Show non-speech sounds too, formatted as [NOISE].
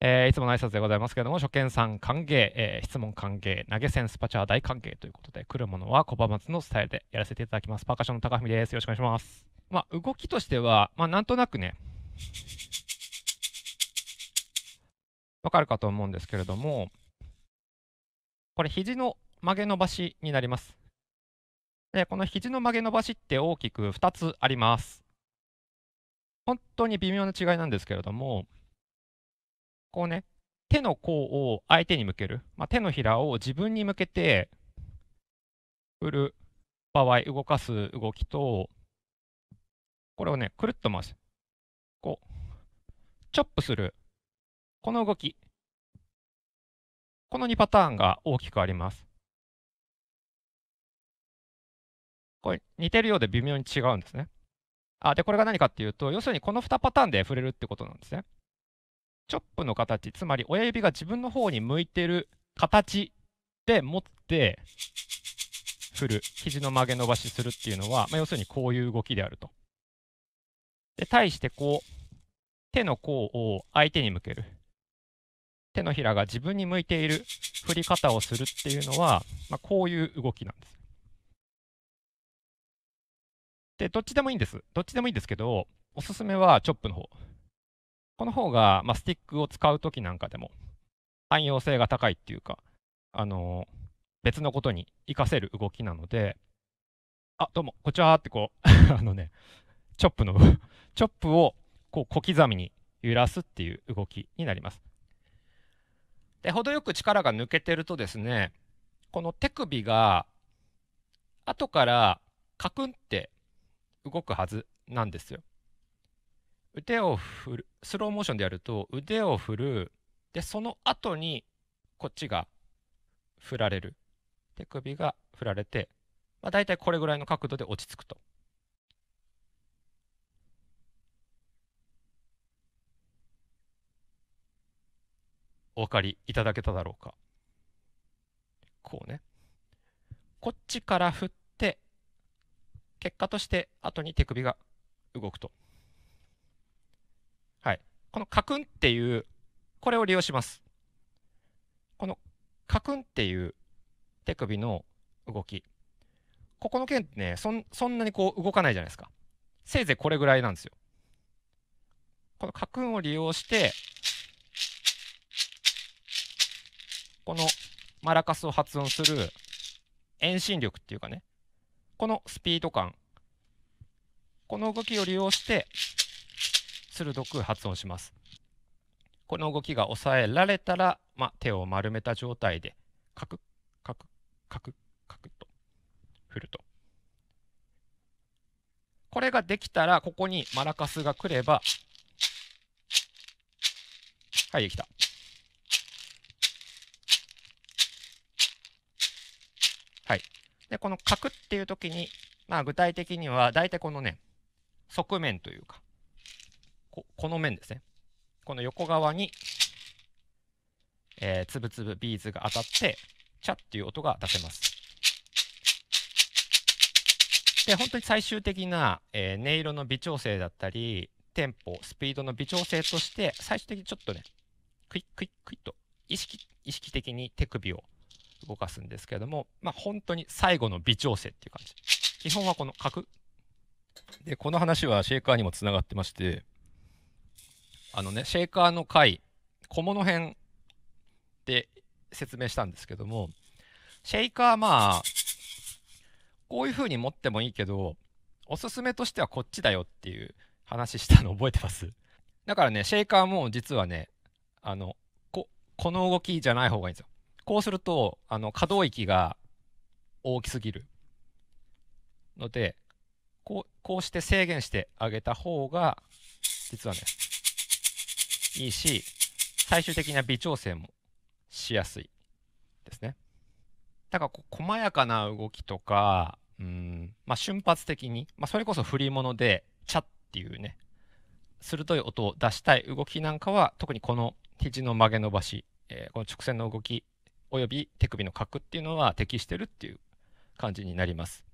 えー、いつもの挨拶でございますけれども、初見さん歓迎、えー、質問歓迎、投げ銭スパチャー大歓迎ということで、来るものは小浜松のスタイルでやらせていただきます。パーカッションの高文です。よろしくお願いします。まあ、動きとしては、まあ、なんとなくね、わかるかと思うんですけれども、これ、肘の曲げ伸ばしになります。で、この肘の曲げ伸ばしって大きく2つあります。本当に微妙な違いなんですけれども、こうね、手の甲を相手に向ける、まあ、手のひらを自分に向けて振る場合、動かす動きと、これをね、くるっと回す。こう、チョップする。この動き。この2パターンが大きくあります。これ、似てるようで微妙に違うんですね。あ、で、これが何かっていうと、要するにこの2パターンで触れるってことなんですね。チョップの形、つまり親指が自分の方に向いてる形で持って、振る、肘の曲げ伸ばしするっていうのは、まあ、要するにこういう動きであると。で、対してこう、手の甲を相手に向ける。手のひらが自分に向いている振り方をするっていうのは、まあ、こういう動きなんです。で、どっちでもいいんです。どっちでもいいんですけど、おすすめはチョップの方。この方が、まあ、スティックを使うときなんかでも、汎用性が高いっていうか、あのー、別のことに活かせる動きなので、あ、どうも、こっちはってこう [LAUGHS] あのね、チョップの [LAUGHS] チョップをこう小刻みに揺らすっていう動きになります。で、程よく力が抜けてるとですね、この手首が後からカクンって動くはずなんですよ。腕を振るスローモーションでやると腕を振るでその後にこっちが振られる手首が振られて、まあ、大体これぐらいの角度で落ち着くと。お分かりいただけただろうか。こうね。こっちから振って、結果として後に手首が動くと。このカクンっていう、これを利用します。このカクンっていう手首の動き。ここの剣ってねそん、そんなにこう動かないじゃないですか。せいぜいこれぐらいなんですよ。このカクンを利用して、このマラカスを発音する遠心力っていうかね、このスピード感、この動きを利用して、鋭く発音します。この動きが抑えられたら、まあ、手を丸めた状態でカクカクカクカクと振ると。これができたらここにマラカスが来ればはいできた。はい、でこの「クっていう時に、まあ、具体的には大体このね側面というかここの面ですねこの横側に、えー、つぶつぶビーズが当たってチャッっていう音が出せますで本当に最終的な、えー、音色の微調整だったりテンポスピードの微調整として最終的にちょっとねクイックイックイッと意識意識的に手首を動かすんですけれども、まあ、本当に最後の微調整っていう感じ基本はこの角でこの話はシェイカーにもつながってましてあのねシェイカーの回小物編で説明したんですけどもシェイカーまあこういう風に持ってもいいけどおすすめとしてはこっちだよっていう話したの覚えてますだからねシェイカーも実はねあのここの動きじゃない方がいいんですよこうするとあの可動域が大きすぎるのでこうこうして制限してあげた方が実はねいいし、最終的な微調整もしやすいですね。だからこう、細やかな動きとか、うん、まあ、瞬発的に、まあ、それこそ振り物で、チャッっていうね、鋭い音を出したい動きなんかは、特にこの肘の曲げ伸ばし、えー、この直線の動き、および手首の角っていうのは適してるっていう感じになります。